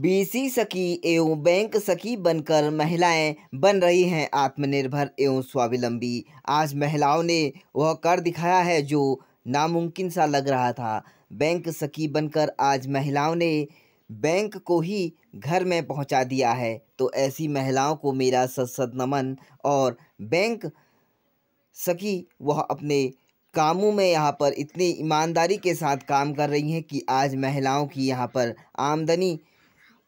BC सखी एवं bank सखी बनकर महिलाएं बन रही हैं आत्मनिर्भर एवं स्वावलंबी आज महिलाओं ने वह कर दिखाया है जो नामुमकिन सा लग रहा था बैंक सखी बनकर आज महिलाओं ने बैंक को ही घर में पहुंचा दिया है तो ऐसी महिलाओं को मेरा सद नमन और बैंक सखी वह अपने कामों में यहाँ पर इतनी ईमानदारी के साथ काम कर रही हैं कि आज महिलाओं की यहाँ पर आमदनी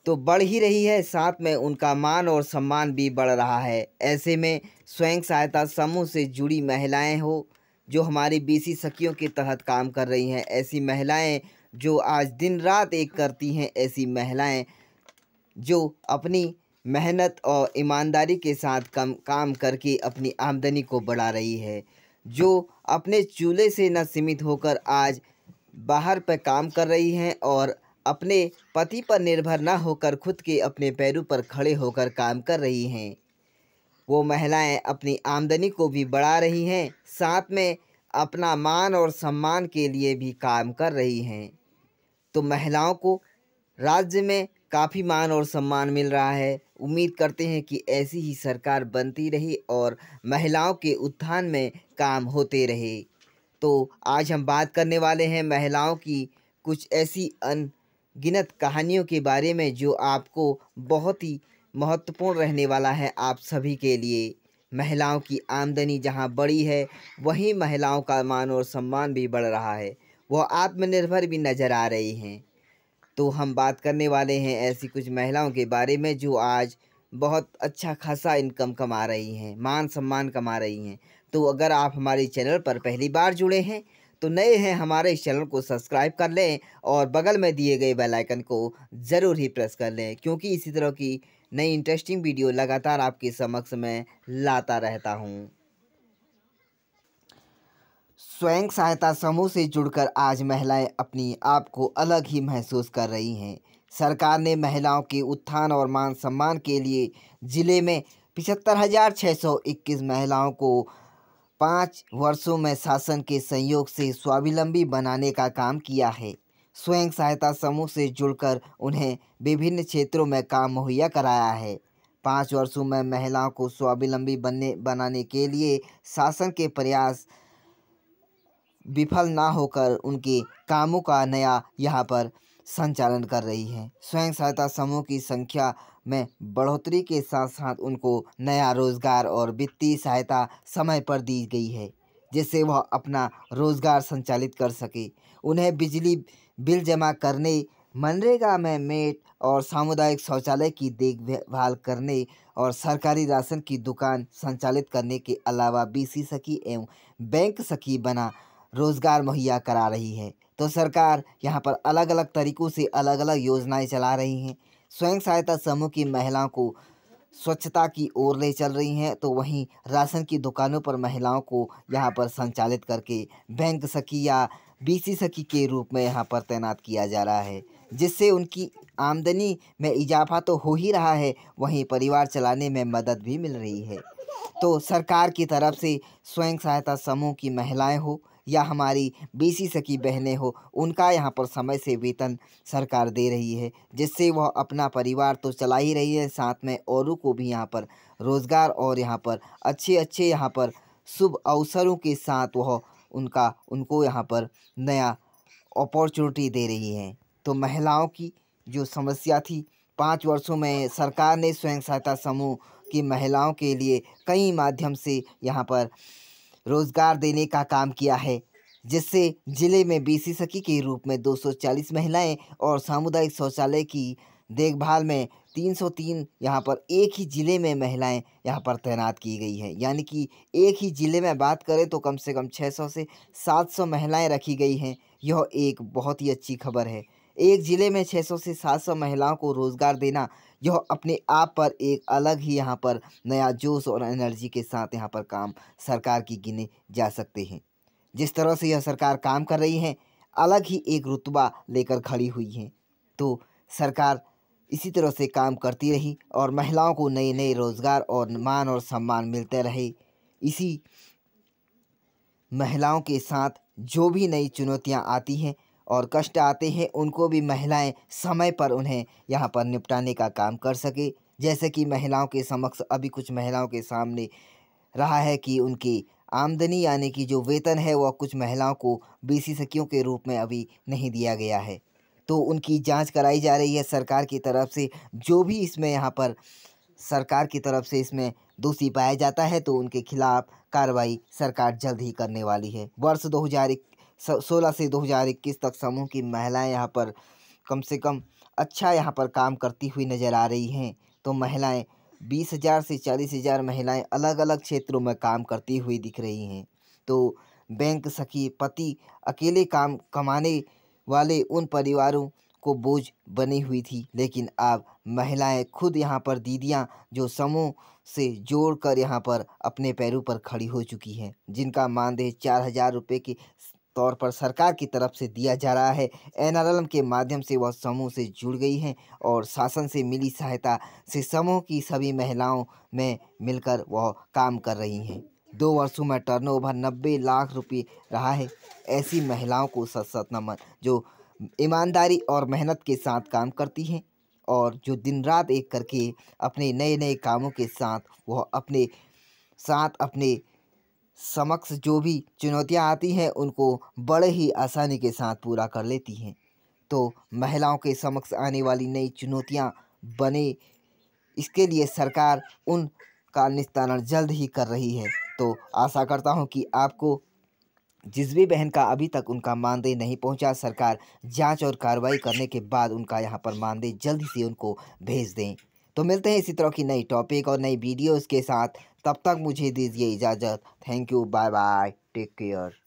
तो बढ़ ही रही है साथ में उनका मान और सम्मान भी बढ़ रहा है ऐसे में स्वयं सहायता समूह से जुड़ी महिलाएं हो जो हमारी बीसी सखियों के तहत काम कर रही हैं ऐसी महिलाएं जो आज दिन रात एक करती हैं ऐसी महिलाएं जो अपनी मेहनत और ईमानदारी के साथ कम काम करके अपनी आमदनी को बढ़ा रही है जो अपने चूल्हे से न सीमित होकर आज बाहर पर काम कर रही हैं और अपने पति पर निर्भर ना होकर खुद के अपने पैरों पर खड़े होकर काम कर रही हैं वो महिलाएं अपनी आमदनी को भी बढ़ा रही हैं साथ में अपना मान और सम्मान के लिए भी काम कर रही हैं तो महिलाओं को राज्य में काफ़ी मान और सम्मान मिल रहा है उम्मीद करते हैं कि ऐसी ही सरकार बनती रही और महिलाओं के उत्थान में काम होते रहे तो आज हम बात करने वाले हैं महिलाओं की कुछ ऐसी अन गिनत कहानियों के बारे में जो आपको बहुत ही महत्वपूर्ण रहने वाला है आप सभी के लिए महिलाओं की आमदनी जहां बढ़ी है वहीं महिलाओं का मान और सम्मान भी बढ़ रहा है वह आत्मनिर्भर भी नज़र आ रही हैं तो हम बात करने वाले हैं ऐसी कुछ महिलाओं के बारे में जो आज बहुत अच्छा खासा इनकम कमा रही हैं मान सम्मान कमा रही हैं तो अगर आप हमारे चैनल पर पहली बार जुड़े हैं तो नए हैं हमारे इस चैनल को सब्सक्राइब कर लें और बगल में दिए गए बेल आइकन को ज़रूर ही प्रेस कर लें क्योंकि इसी तरह की नई इंटरेस्टिंग वीडियो लगातार आपके समक्ष में लाता रहता हूँ स्वयं सहायता समूह से जुड़कर आज महिलाएं अपनी आप को अलग ही महसूस कर रही हैं सरकार ने महिलाओं के उत्थान और मान सम्मान के लिए ज़िले में पिछहत्तर हज़ार छः सौ इक्कीस महिलाओं को पाँच वर्षों में शासन के संयोग से स्वावलंबी बनाने का काम किया है स्वयं सहायता समूह से जुड़कर उन्हें विभिन्न क्षेत्रों में काम मुहैया कराया है पाँच वर्षों में महिलाओं को स्वावलंबी बनने बनाने के लिए शासन के प्रयास विफल ना होकर उनके कामों का नया यहाँ पर संचालन कर रही है स्वयं सहायता समूह की संख्या में बढ़ोतरी के साथ साथ उनको नया रोजगार और वित्तीय सहायता समय पर दी गई है जिससे वह अपना रोजगार संचालित कर सके उन्हें बिजली बिल जमा करने मनरेगा में मेट और सामुदायिक शौचालय की देखभाल करने और सरकारी राशन की दुकान संचालित करने के अलावा बीसी सखी एवं बैंक सखी बना रोजगार मुहैया करा रही है तो सरकार यहाँ पर अलग अलग तरीक़ों से अलग अलग योजनाएं चला रही हैं स्वयं सहायता समूह की महिलाओं को स्वच्छता की ओर ले चल रही हैं तो वहीं राशन की दुकानों पर महिलाओं को यहाँ पर संचालित करके बैंक सखी या बीसी सखी के रूप में यहाँ पर तैनात किया जा रहा है जिससे उनकी आमदनी में इजाफा तो हो ही रहा है वहीं परिवार चलाने में मदद भी मिल रही है तो सरकार की तरफ से स्वयं सहायता समूह की महिलाएं हो या हमारी बीसी सकी बहनें हो उनका यहाँ पर समय से वेतन सरकार दे रही है जिससे वह अपना परिवार तो चला ही रही है साथ में औरों को भी यहाँ पर रोज़गार और यहाँ पर अच्छे अच्छे यहाँ पर शुभ अवसरों के साथ वह उनका उनको यहाँ पर नया अपॉर्चुनिटी दे रही है तो महिलाओं की जो समस्या थी पाँच वर्षों में सरकार ने स्वयं सहायता समूह की महिलाओं के लिए कई माध्यम से यहाँ पर रोजगार देने का काम किया है जिससे जिले में बीसी सखी के रूप में 240 महिलाएं और सामुदायिक शौचालय की देखभाल में 303 यहाँ पर एक ही ज़िले में महिलाएं यहाँ पर तैनात की गई हैं यानी कि एक ही ज़िले में बात करें तो कम से कम 600 से 700 महिलाएं रखी गई हैं यह एक बहुत ही अच्छी खबर है एक ज़िले में 600 से 700 महिलाओं को रोज़गार देना यह अपने आप पर एक अलग ही यहाँ पर नया जोश और एनर्जी के साथ यहाँ पर काम सरकार की गिने जा सकते हैं जिस तरह से यह सरकार काम कर रही है अलग ही एक रुतबा लेकर खड़ी हुई है तो सरकार इसी तरह से काम करती रही और महिलाओं को नए नए रोज़गार और मान और सम्मान मिलते रहे इसी महिलाओं के साथ जो भी नई चुनौतियां आती हैं और कष्ट आते हैं उनको भी महिलाएं समय पर उन्हें यहाँ पर निपटाने का काम कर सके जैसे कि महिलाओं के समक्ष अभी कुछ महिलाओं के सामने रहा है कि उनकी आमदनी यानी कि जो वेतन है वह कुछ महिलाओं को बीसी सखियों के रूप में अभी नहीं दिया गया है तो उनकी जांच कराई जा रही है सरकार की तरफ से जो भी इसमें यहाँ पर सरकार की तरफ से इसमें दोषी पाया जाता है तो उनके खिलाफ कार्रवाई सरकार जल्द ही करने वाली है वर्ष दो हज़ार सोलह से दो हज़ार इक्कीस तक समूह की महिलाएं यहाँ पर कम से कम अच्छा यहाँ पर काम करती हुई नज़र आ रही हैं तो महिलाएं बीस हज़ार से चालीस हज़ार महिलाएँ अलग अलग क्षेत्रों में काम करती हुई दिख रही हैं तो बैंक सखी पति अकेले काम कमाने वाले उन परिवारों को बोझ बनी हुई थी लेकिन अब महिलाएं खुद यहाँ पर दीदियाँ जो समूह से जोड़ कर यहाँ पर अपने पैरों पर खड़ी हो चुकी हैं जिनका मानदेय चार हज़ार रुपये के तौर पर सरकार की तरफ से दिया जा रहा है एनआरएलएम के माध्यम से वह समूह से जुड़ गई हैं और शासन से मिली सहायता से समूह की सभी महिलाओं में मिलकर वह काम कर रही हैं दो वर्षों में टर्नओवर 90 लाख रुपये रहा है ऐसी महिलाओं को सत सत नमन जो ईमानदारी और मेहनत के साथ काम करती हैं और जो दिन रात एक करके अपने नए नए कामों के साथ वह अपने साथ अपने समक्ष जो भी चुनौतियाँ आती हैं उनको बड़े ही आसानी के साथ पूरा कर लेती हैं तो महिलाओं के समक्ष आने वाली नई चुनौतियाँ बने इसके लिए सरकार उन का निस्तारण जल्द ही कर रही है तो आशा करता हूँ कि आपको जिस भी बहन का अभी तक उनका मानदेय नहीं पहुंचा सरकार जांच और कार्रवाई करने के बाद उनका यहां पर मानदेय जल्द से उनको भेज दें तो मिलते हैं इसी तरह की नई टॉपिक और नई वीडियोज़ के साथ तब तक मुझे दीजिए इजाज़त thank you bye bye take care